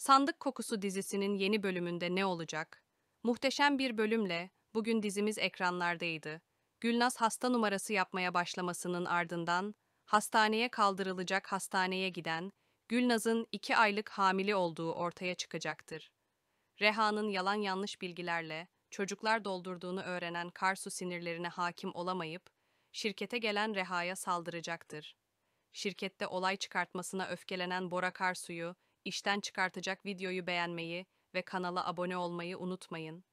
Sandık Kokusu dizisinin yeni bölümünde ne olacak? Muhteşem bir bölümle bugün dizimiz ekranlardaydı. Gülnaz hasta numarası yapmaya başlamasının ardından hastaneye kaldırılacak hastaneye giden Gülnaz'ın iki aylık hamile olduğu ortaya çıkacaktır. Reha'nın yalan yanlış bilgilerle çocuklar doldurduğunu öğrenen Karsu sinirlerine hakim olamayıp şirkete gelen Reha'ya saldıracaktır. Şirkette olay çıkartmasına öfkelenen Bora Karsu'yu İşten çıkartacak videoyu beğenmeyi ve kanala abone olmayı unutmayın.